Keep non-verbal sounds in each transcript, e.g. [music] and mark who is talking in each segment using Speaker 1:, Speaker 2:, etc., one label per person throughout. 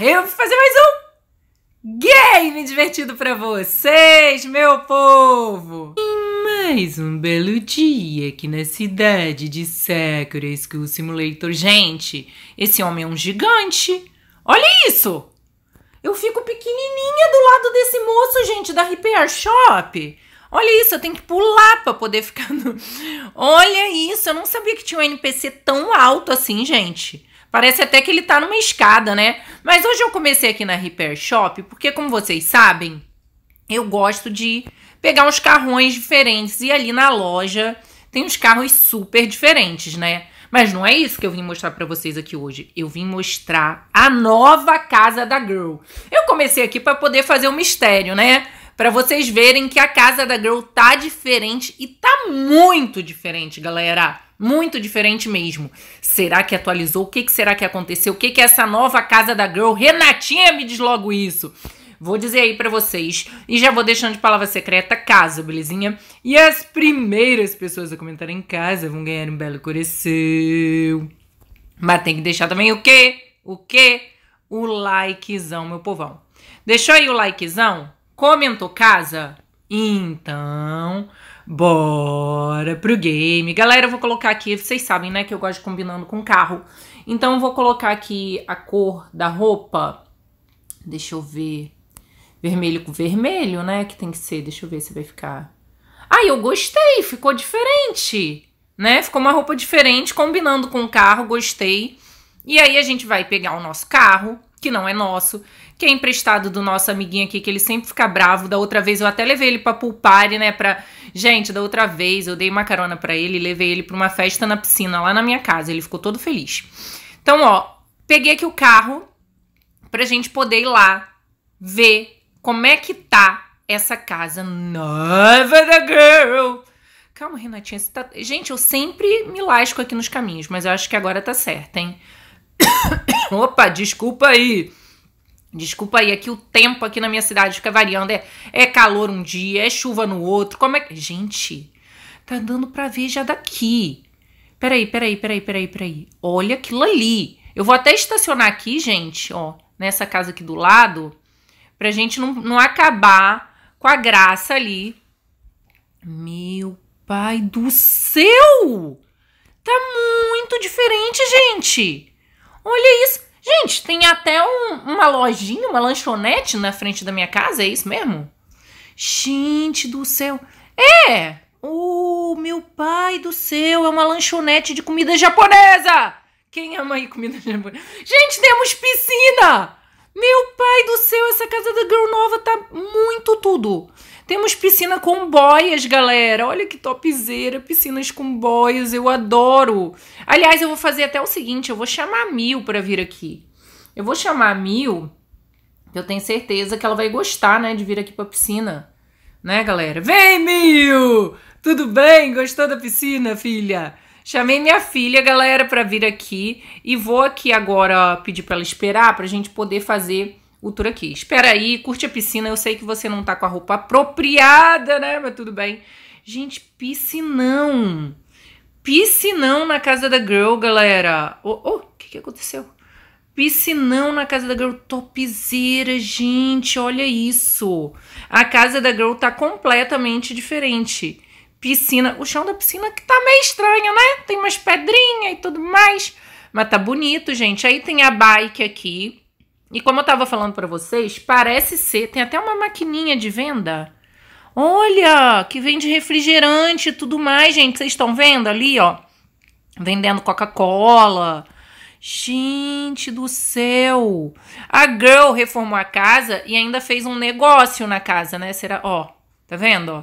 Speaker 1: Eu vou fazer mais um game divertido para vocês, meu povo. E mais um belo dia aqui na cidade de Sakura School Simulator. Gente, esse homem é um gigante. Olha isso! Eu fico pequenininha do lado desse moço, gente, da Repair Shop. Olha isso, eu tenho que pular para poder ficar no... Olha isso, eu não sabia que tinha um NPC tão alto assim, gente. Parece até que ele tá numa escada, né? Mas hoje eu comecei aqui na Repair Shop, porque como vocês sabem, eu gosto de pegar uns carrões diferentes e ali na loja tem uns carros super diferentes, né? Mas não é isso que eu vim mostrar para vocês aqui hoje. Eu vim mostrar a nova casa da Girl. Eu comecei aqui para poder fazer um mistério, né? Para vocês verem que a casa da Girl tá diferente e tá muito diferente, galera. Muito diferente mesmo. Será que atualizou? O que, que será que aconteceu? O que, que é essa nova casa da Girl? Renatinha, me diz logo isso. Vou dizer aí para vocês. E já vou deixando de palavra secreta casa, belezinha? E as primeiras pessoas a comentarem em casa vão ganhar um belo coração. Mas tem que deixar também o quê? O quê? O likezão, meu povão. Deixou aí o likezão? Comentou casa? Então, bora pro game. Galera, eu vou colocar aqui, vocês sabem, né, que eu gosto de combinando com carro. Então eu vou colocar aqui a cor da roupa. Deixa eu ver. Vermelho com vermelho, né, que tem que ser. Deixa eu ver se vai ficar. Ai, eu gostei, ficou diferente, né? Ficou uma roupa diferente, combinando com o carro, gostei. E aí a gente vai pegar o nosso carro, que não é nosso, que é emprestado do nosso amiguinho aqui, que ele sempre fica bravo. Da outra vez eu até levei ele pra Pulpare, né? Pra Gente, da outra vez eu dei uma carona para ele e levei ele para uma festa na piscina lá na minha casa. Ele ficou todo feliz. Então, ó, peguei aqui o carro pra gente poder ir lá ver como é que tá essa casa nova da girl. Calma, Renatinha, você tá... Gente, eu sempre me lasco aqui nos caminhos, mas eu acho que agora tá certo, hein? [coughs] Opa, desculpa aí. Desculpa aí, aqui o tempo aqui na minha cidade fica variando. É, é calor um dia, é chuva no outro. Como é que. Gente, tá dando pra ver já daqui. Peraí, peraí, peraí, peraí, peraí. Olha aquilo ali. Eu vou até estacionar aqui, gente, ó, nessa casa aqui do lado, pra gente não, não acabar com a graça ali. Meu pai do céu! Tá muito diferente, gente! Olha isso! Gente, tem até um, uma lojinha, uma lanchonete na frente da minha casa, é isso mesmo? Gente do céu. É! O oh, meu pai do céu, é uma lanchonete de comida japonesa! Quem ama aí comida japonesa? Gente, temos piscina! Meu pai do céu, essa casa da Girl Nova tá muito tudo. Temos piscina com boias, galera. Olha que topzeira, piscinas com boias, eu adoro. Aliás, eu vou fazer até o seguinte, eu vou chamar a Mil para vir aqui. Eu vou chamar a Mil, eu tenho certeza que ela vai gostar, né, de vir aqui para piscina. Né, galera? Vem, Mil! Tudo bem? Gostou da piscina, filha? Chamei minha filha, galera, para vir aqui e vou aqui agora pedir para ela esperar para a gente poder fazer cultura aqui. Espera aí, curte a piscina. Eu sei que você não tá com a roupa apropriada, né? Mas tudo bem. Gente, piscinão. Piscinão na casa da girl, galera. Oh, o oh, que, que aconteceu? Piscinão na casa da girl, Topzera, gente, olha isso. A casa da girl tá completamente diferente. Piscina, o chão da piscina que tá meio estranho, né? Tem umas pedrinhas e tudo mais. Mas tá bonito, gente. Aí tem a bike aqui, e como eu estava falando para vocês, parece ser, tem até uma maquininha de venda. Olha, que vende refrigerante e tudo mais, gente. Vocês estão vendo ali, ó? Vendendo Coca-Cola. Gente do céu! A girl reformou a casa e ainda fez um negócio na casa, né? Será, ó, tá vendo, ó?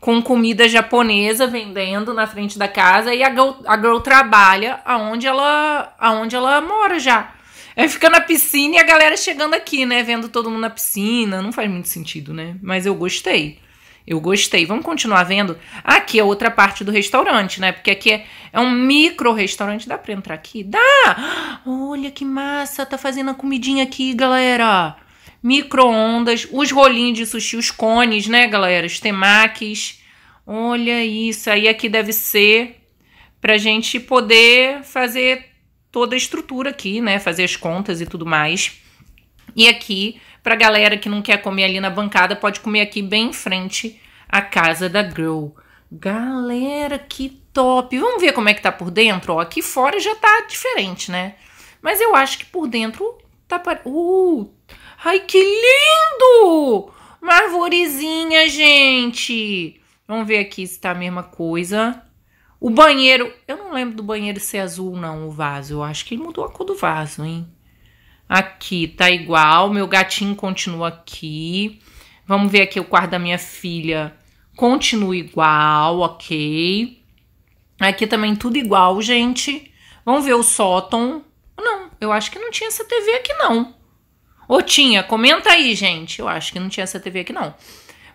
Speaker 1: Com comida japonesa vendendo na frente da casa e a girl, a girl trabalha aonde ela, aonde ela mora já. É ficar na piscina e a galera chegando aqui, né? Vendo todo mundo na piscina. Não faz muito sentido, né? Mas eu gostei. Eu gostei. Vamos continuar vendo? Aqui é outra parte do restaurante, né? Porque aqui é, é um micro restaurante. Dá pra entrar aqui? Dá! [gasps] Olha que massa! Tá fazendo a comidinha aqui, galera. Micro-ondas, os rolinhos de sushi, os cones, né, galera? Os temakis. Olha isso. Aí aqui deve ser pra gente poder fazer toda a estrutura aqui, né? Fazer as contas e tudo mais. E aqui, pra galera que não quer comer ali na bancada, pode comer aqui bem em frente à casa da Girl. Galera, que top! Vamos ver como é que tá por dentro? Ó, aqui fora já tá diferente, né? Mas eu acho que por dentro tá... Uh! Ai, que lindo! Uma arvorezinha, gente! Vamos ver aqui se tá a mesma coisa. O banheiro, eu não lembro do banheiro ser azul, não, o vaso. Eu acho que ele mudou a cor do vaso, hein? Aqui tá igual, meu gatinho continua aqui. Vamos ver aqui o quarto da minha filha. Continua igual, ok. Aqui também tudo igual, gente. Vamos ver o sótão. Não, eu acho que não tinha essa TV aqui, não. Ou tinha? Comenta aí, gente. Eu acho que não tinha essa TV aqui, não.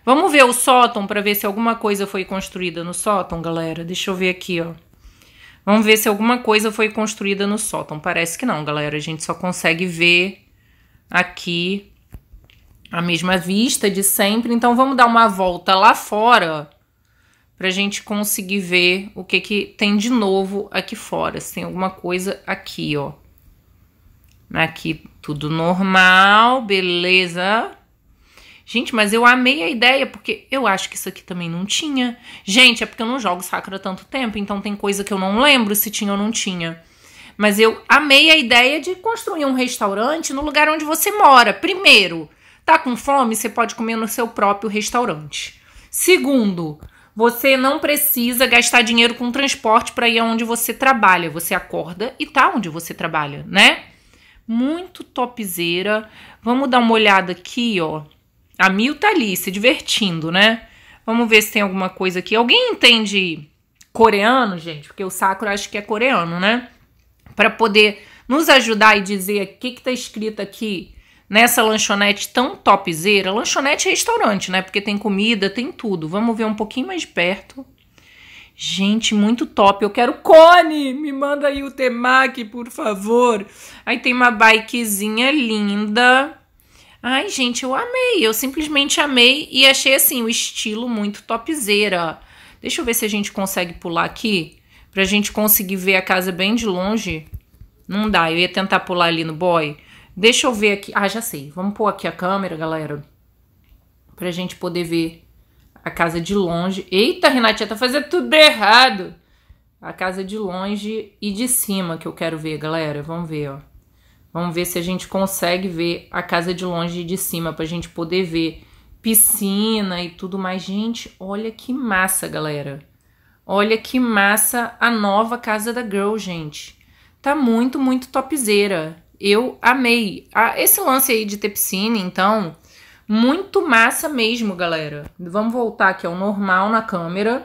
Speaker 1: Vamos ver o sótão para ver se alguma coisa foi construída no sótão, galera. Deixa eu ver aqui, ó. Vamos ver se alguma coisa foi construída no sótão. Parece que não, galera. A gente só consegue ver aqui a mesma vista de sempre. Então vamos dar uma volta lá fora para a gente conseguir ver o que que tem de novo aqui fora. Se tem alguma coisa aqui, ó. Aqui tudo normal, beleza. Gente, mas eu amei a ideia, porque eu acho que isso aqui também não tinha. Gente, é porque eu não jogo Sakura há tanto tempo, então tem coisa que eu não lembro se tinha ou não tinha. Mas eu amei a ideia de construir um restaurante no lugar onde você mora. Primeiro, tá com fome? Você pode comer no seu próprio restaurante. Segundo, você não precisa gastar dinheiro com transporte para ir aonde você trabalha. Você acorda e tá onde você trabalha, né? Muito topzeira. Vamos dar uma olhada aqui, ó. A Mil tá ali se divertindo, né? Vamos ver se tem alguma coisa aqui. Alguém entende coreano, gente? Porque o Sakura acho que é coreano, né? Para poder nos ajudar e dizer o que, que tá escrito aqui nessa lanchonete tão topzera. Lanchonete é restaurante, né? Porque tem comida, tem tudo. Vamos ver um pouquinho mais perto. Gente, muito top. Eu quero cone. Me manda aí o temaki, por favor. Aí tem uma bikezinha linda. Ai, gente, eu amei. Eu simplesmente amei e achei assim o estilo muito topzeira. Deixa eu ver se a gente consegue pular aqui pra gente conseguir ver a casa bem de longe. Não dá, eu ia tentar pular ali no boy. Deixa eu ver aqui. Ah, já sei. Vamos pôr aqui a câmera, galera. Pra gente poder ver a casa de longe. Eita, Renatinha, tá fazendo tudo errado. A casa de longe e de cima que eu quero ver, galera. Vamos ver, ó. Vamos ver se a gente consegue ver a casa de longe e de cima para a gente poder ver piscina e tudo mais. Gente, olha que massa, galera. Olha que massa a nova casa da Girl, gente. Tá muito, muito topzeira. Eu amei. Ah, esse lance aí de ter piscina, então, muito massa mesmo, galera. Vamos voltar aqui ao normal na câmera.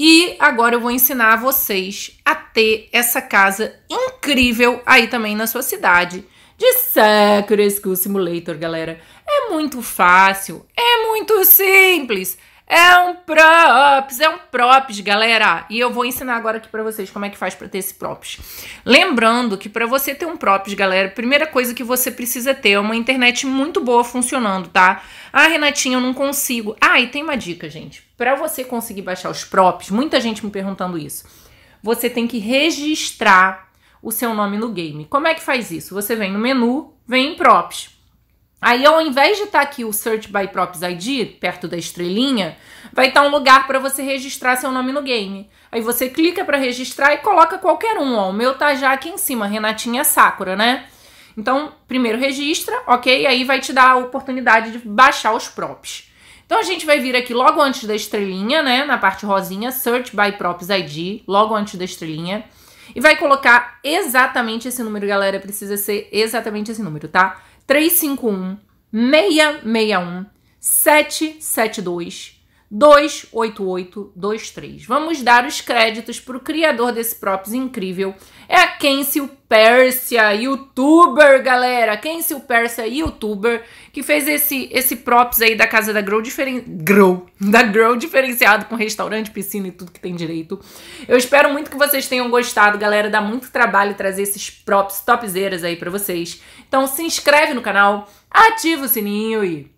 Speaker 1: E agora eu vou ensinar vocês a ter essa casa incrível aí também na sua cidade. De Sakura School Simulator, galera. É muito fácil, é muito simples. É um props, é um props, galera. E eu vou ensinar agora aqui para vocês como é que faz para ter esse props. Lembrando que para você ter um props, galera, a primeira coisa que você precisa ter é uma internet muito boa funcionando, tá? Ah, Renatinha, eu não consigo. Ah, e tem uma dica, gente. Para você conseguir baixar os props, muita gente me perguntando isso. Você tem que registrar o seu nome no game. Como é que faz isso? Você vem no menu, vem em props. Aí, ao invés de estar tá aqui o Search by Props ID, perto da estrelinha, vai estar tá um lugar para você registrar seu nome no game. Aí você clica para registrar e coloca qualquer um. Ó. O meu tá já aqui em cima, Renatinha Sakura, né? Então, primeiro registra, ok? Aí vai te dar a oportunidade de baixar os props. Então a gente vai vir aqui logo antes da estrelinha, né? Na parte rosinha, Search by Props ID, logo antes da estrelinha. E vai colocar exatamente esse número, galera. Precisa ser exatamente esse número, tá? 351 661 772 28823. Vamos dar os créditos para o criador desse props incrível. É a Kensil Persia, youtuber, galera. Kensil Persia, youtuber, que fez esse, esse props aí da casa da Grow, diferen... Grow, [laughs] da Grow diferenciado com restaurante, piscina e tudo que tem direito. Eu espero muito que vocês tenham gostado, galera. Dá muito trabalho trazer esses props topzeiras aí para vocês. Então se inscreve no canal, ativa o sininho e